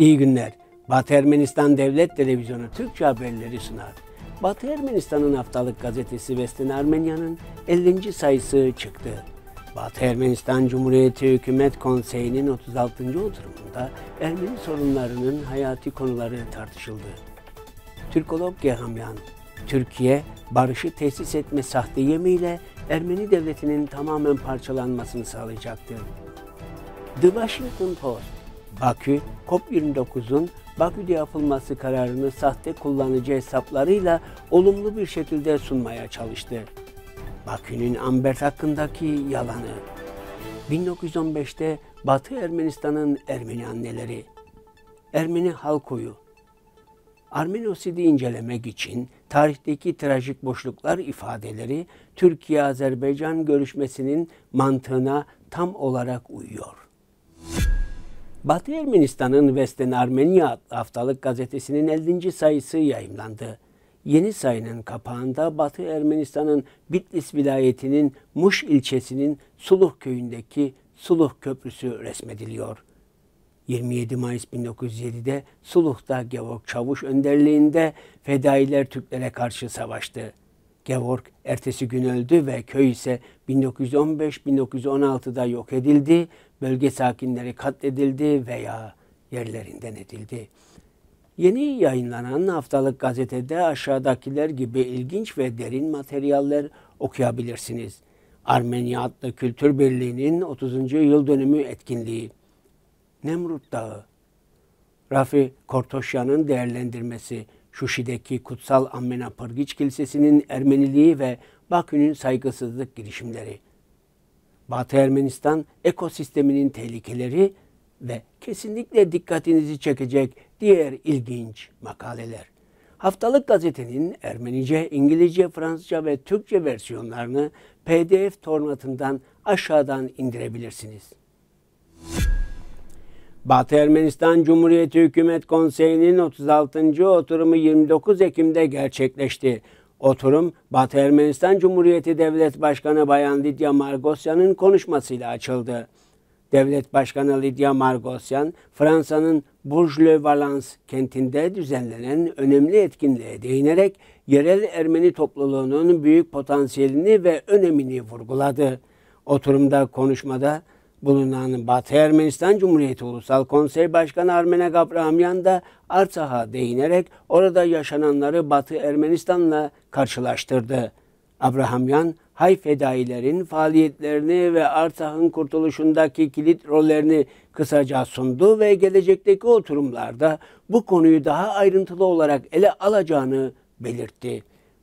İyi günler. Batı Ermenistan Devlet Televizyonu Türkçe haberleri sunar. Batı Ermenistan'ın haftalık gazetesi Vestin Armenya'nın 50. sayısı çıktı. Batı Ermenistan Cumhuriyeti Hükümet Konseyi'nin 36. oturumunda Ermeni sorunlarının hayati konuları tartışıldı. Türkolog Gehamyan, Türkiye barışı tesis etme sahte yemiyle Ermeni devletinin tamamen parçalanmasını sağlayacaktır. The Washington Post Bakü, COP29'un Bakü'de yapılması kararını sahte kullanıcı hesaplarıyla olumlu bir şekilde sunmaya çalıştı. Bakü'nün Ambert hakkındaki yalanı. 1915'te Batı Ermenistan'ın Ermeni anneleri, Ermeni halkoyu, Armenosid'i incelemek için tarihteki trajik boşluklar ifadeleri Türkiye-Azerbaycan görüşmesinin mantığına tam olarak uyuyor. Batı Ermenistan'ın Vesten Armenia haftalık gazetesinin 50. sayısı yayımlandı. Yeni sayının kapağında Batı Ermenistan'ın Bitlis vilayetinin Muş ilçesinin Suluh köyündeki Suluh Köprüsü resmediliyor. 27 Mayıs 1907'de Suluh'ta Georg Çavuş önderliğinde fedailer Türklere karşı savaştı. Georg ertesi gün öldü ve köy ise 1915-1916'da yok edildi, bölge sakinleri katledildi veya yerlerinden edildi. Yeni yayınlanan haftalık gazetede aşağıdakiler gibi ilginç ve derin materyaller okuyabilirsiniz. Armenya adlı Kültür Birliği'nin 30. yıl dönümü etkinliği. Nemrut Dağı. Rafi Kortoşyan'ın değerlendirmesi Şuşi'deki Kutsal Ammena Pırgiç Kilisesi'nin Ermeniliği ve Bakü'nün saygısızlık girişimleri, Batı Ermenistan ekosisteminin tehlikeleri ve kesinlikle dikkatinizi çekecek diğer ilginç makaleler. Haftalık gazetenin Ermenice, İngilizce, Fransızca ve Türkçe versiyonlarını PDF formatından aşağıdan indirebilirsiniz. Batı Ermenistan Cumhuriyeti Hükümet Konseyi'nin 36. oturumu 29 Ekim'de gerçekleşti. Oturum Batı Ermenistan Cumhuriyeti Devlet Başkanı Bayan Lidya Margosyan'ın konuşmasıyla açıldı. Devlet Başkanı Lidya Margosyan, Fransa'nın Bourges-le-Valence kentinde düzenlenen önemli etkinliğe değinerek yerel Ermeni topluluğunun büyük potansiyelini ve önemini vurguladı. Oturumda konuşmada bulunan Batı Ermenistan Cumhuriyeti Ulusal Konsey Başkanı Armenek Abrahamyan da Artsaha değinerek orada yaşananları Batı Ermenistan'la karşılaştırdı. Abrahamyan, Hay fedailerin faaliyetlerini ve Artah'ın kurtuluşundaki kilit rollerini kısaca sundu ve gelecekteki oturumlarda bu konuyu daha ayrıntılı olarak ele alacağını belirtti.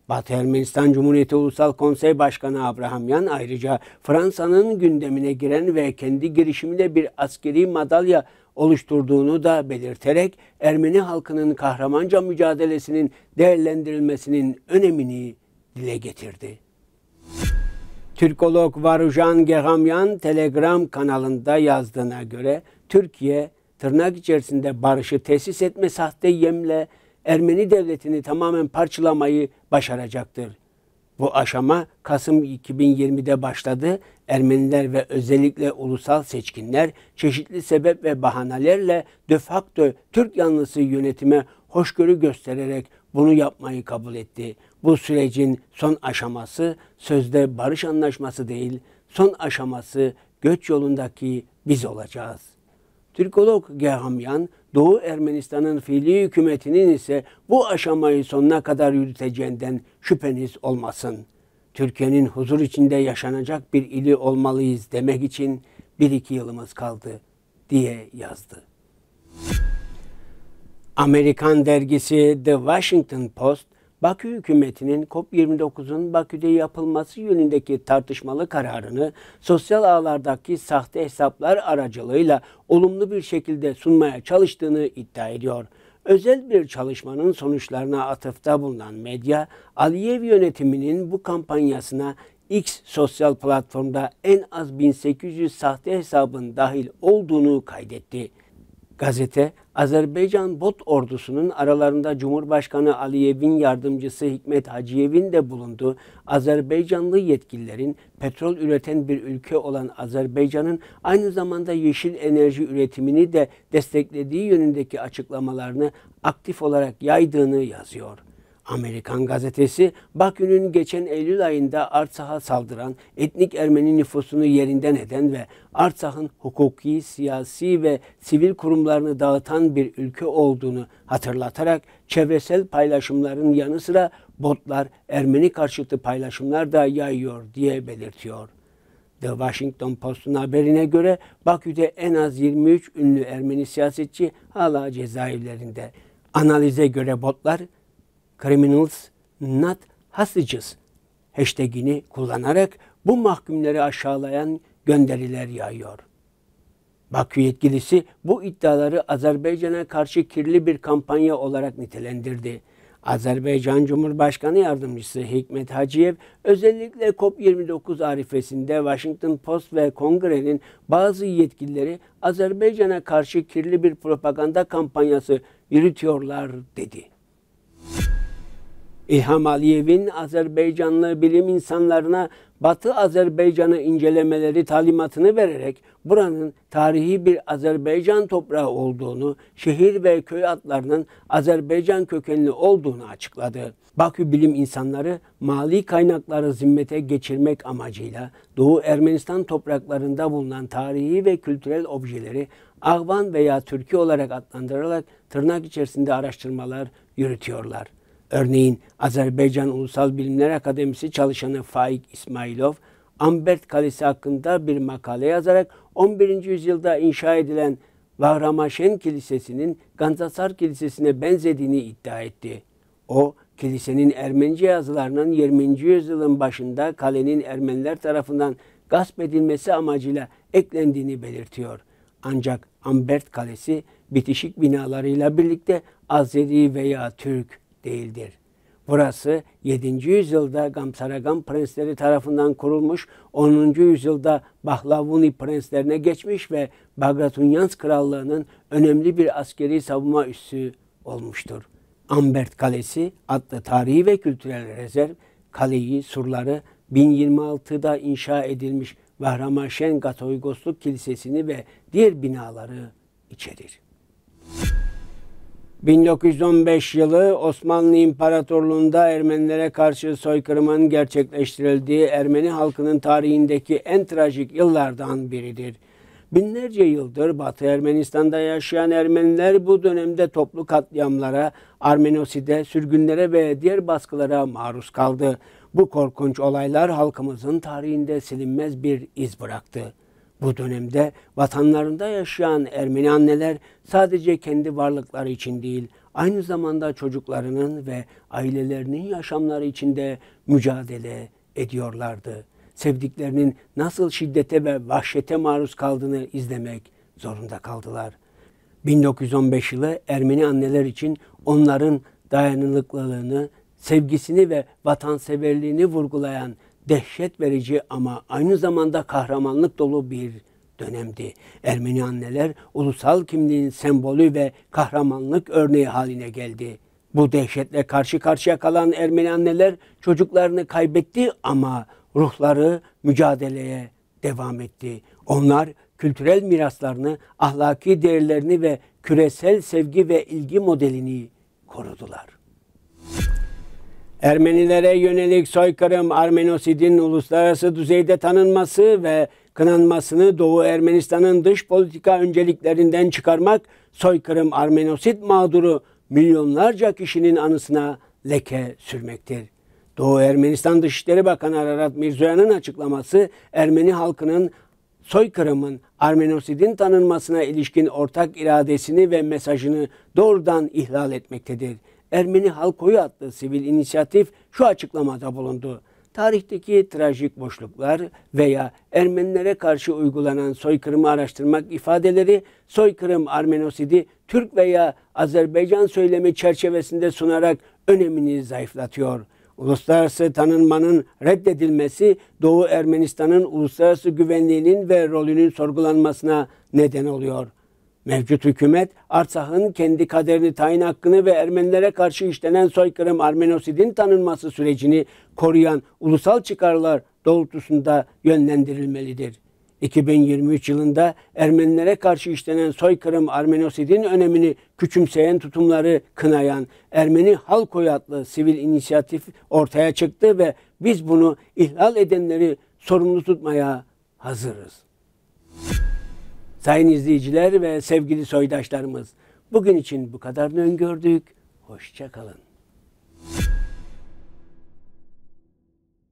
Batı Ermenistan Cumhuriyeti Ulusal Konsey Başkanı Abrahamyan ayrıca Fransa'nın gündemine giren ve kendi girişimiyle bir askeri madalya oluşturduğunu da belirterek Ermeni halkının kahramanca mücadelesinin değerlendirilmesinin önemini dile getirdi. Türkolog Varujan Geramyan Telegram kanalında yazdığına göre Türkiye tırnak içerisinde barışı tesis etme sahte yemle Ermeni devletini tamamen parçalamayı başaracaktır. Bu aşama Kasım 2020'de başladı. Ermeniler ve özellikle ulusal seçkinler çeşitli sebep ve bahanelerle de facto Türk yanlısı yönetime hoşgörü göstererek bunu yapmayı kabul etti. Bu sürecin son aşaması sözde barış anlaşması değil, son aşaması göç yolundaki biz olacağız. Türkolog Gehamyan, Doğu Ermenistan'ın fiili hükümetinin ise bu aşamayı sonuna kadar yürüteceğinden şüpheniz olmasın. Türkiye'nin huzur içinde yaşanacak bir ili olmalıyız demek için bir iki yılımız kaldı diye yazdı. Amerikan dergisi The Washington Post, Bakü hükümetinin COP29'un Bakü'de yapılması yönündeki tartışmalı kararını sosyal ağlardaki sahte hesaplar aracılığıyla olumlu bir şekilde sunmaya çalıştığını iddia ediyor. Özel bir çalışmanın sonuçlarına atıfta bulunan medya, Aliyev yönetiminin bu kampanyasına X sosyal platformda en az 1800 sahte hesabın dahil olduğunu kaydetti gazete Azerbaycan bot ordusunun aralarında Cumhurbaşkanı Aliyev'in yardımcısı Hikmet Haciyev'in de bulunduğu Azerbaycanlı yetkililerin petrol üreten bir ülke olan Azerbaycan'ın aynı zamanda yeşil enerji üretimini de desteklediği yönündeki açıklamalarını aktif olarak yaydığını yazıyor. Amerikan gazetesi Bakü'nün geçen Eylül ayında Artsah'a saldıran etnik Ermeni nüfusunu yerinden eden ve Artsah'ın hukuki, siyasi ve sivil kurumlarını dağıtan bir ülke olduğunu hatırlatarak çevresel paylaşımların yanı sıra botlar Ermeni karşıtı paylaşımlar da yayıyor diye belirtiyor. The Washington Post'un haberine göre Bakü'de en az 23 ünlü Ermeni siyasetçi hala cezaevlerinde. Analize göre botlar criminals not hostages hashtagini kullanarak bu mahkumları aşağılayan gönderiler yayıyor. Bakü yetkilisi bu iddiaları Azerbaycan'a karşı kirli bir kampanya olarak nitelendirdi. Azerbaycan Cumhurbaşkanı Yardımcısı Hikmet Haciyev özellikle COP29 arifesinde Washington Post ve kongrenin bazı yetkilileri Azerbaycan'a karşı kirli bir propaganda kampanyası yürütüyorlar dedi. İlham Aliyev'in Azerbaycanlı bilim insanlarına Batı Azerbaycan'ı incelemeleri talimatını vererek buranın tarihi bir Azerbaycan toprağı olduğunu, şehir ve köy adlarının Azerbaycan kökenli olduğunu açıkladı. Bakü bilim insanları mali kaynakları zimmete geçirmek amacıyla Doğu Ermenistan topraklarında bulunan tarihi ve kültürel objeleri Ahvan veya Türkiye olarak adlandırılarak tırnak içerisinde araştırmalar yürütüyorlar. Örneğin Azerbaycan Ulusal Bilimler Akademisi çalışanı Faik İsmailov, Ambert Kalesi hakkında bir makale yazarak 11. yüzyılda inşa edilen Vahramaşen Kilisesi'nin Ganzasar Kilisesi'ne benzediğini iddia etti. O, kilisenin Ermenice yazılarının 20. yüzyılın başında kalenin Ermeniler tarafından gasp edilmesi amacıyla eklendiğini belirtiyor. Ancak Ambert Kalesi bitişik binalarıyla birlikte Azeri veya Türk, değildir. Burası 7. yüzyılda Gamsaragan prensleri tarafından kurulmuş, 10. yüzyılda Bahlavuni prenslerine geçmiş ve Bagratunyans krallığının önemli bir askeri savunma üssü olmuştur. Ambert Kalesi adlı tarihi ve kültürel rezerv kaleyi, surları 1026'da inşa edilmiş Vahraman Şen Kilisesi'ni ve diğer binaları içerir. 1915 yılı Osmanlı İmparatorluğu'nda Ermenilere karşı soykırımın gerçekleştirildiği Ermeni halkının tarihindeki en trajik yıllardan biridir. Binlerce yıldır Batı Ermenistan'da yaşayan Ermeniler bu dönemde toplu katliamlara, Armenoside, sürgünlere ve diğer baskılara maruz kaldı. Bu korkunç olaylar halkımızın tarihinde silinmez bir iz bıraktı. Bu dönemde vatanlarında yaşayan Ermeni anneler sadece kendi varlıkları için değil, aynı zamanda çocuklarının ve ailelerinin yaşamları içinde mücadele ediyorlardı. Sevdiklerinin nasıl şiddete ve vahşete maruz kaldığını izlemek zorunda kaldılar. 1915 yılı Ermeni anneler için onların dayanıklılığını, sevgisini ve vatanseverliğini vurgulayan dehşet verici ama aynı zamanda kahramanlık dolu bir dönemdi. Ermeni anneler ulusal kimliğin sembolü ve kahramanlık örneği haline geldi. Bu dehşetle karşı karşıya kalan Ermeni anneler çocuklarını kaybetti ama ruhları mücadeleye devam etti. Onlar kültürel miraslarını, ahlaki değerlerini ve küresel sevgi ve ilgi modelini korudular. Ermenilere yönelik soykırım, Armenosid'in uluslararası düzeyde tanınması ve kınanmasını Doğu Ermenistan'ın dış politika önceliklerinden çıkarmak, soykırım, Armenosid mağduru milyonlarca kişinin anısına leke sürmektir. Doğu Ermenistan Dışişleri Bakanı Ararat Mirzoyan'ın açıklaması Ermeni halkının soykırımın, Armenosid'in tanınmasına ilişkin ortak iradesini ve mesajını doğrudan ihlal etmektedir. Ermeni Halkoyu adlı sivil inisiyatif şu açıklamada bulundu. Tarihteki trajik boşluklar veya Ermenilere karşı uygulanan soykırımı araştırmak ifadeleri soykırım Armenosidi Türk veya Azerbaycan söylemi çerçevesinde sunarak önemini zayıflatıyor.'' uluslararası tanınmanın reddedilmesi Doğu Ermenistan'ın uluslararası güvenliğinin ve rolünün sorgulanmasına neden oluyor. Mevcut hükümet Arsah'ın kendi kaderini tayin hakkını ve Ermenilere karşı işlenen soykırım Armenosid'in tanınması sürecini koruyan ulusal çıkarlar doğrultusunda yönlendirilmelidir. 2023 yılında Ermenilere karşı işlenen soykırım Armenosid'in önemini küçümseyen tutumları kınayan Ermeni Halk adlı sivil inisiyatif ortaya çıktı ve biz bunu ihlal edenleri sorumlu tutmaya hazırız. Sayın izleyiciler ve sevgili soydaşlarımız bugün için bu kadarını öngördük. Hoşçakalın.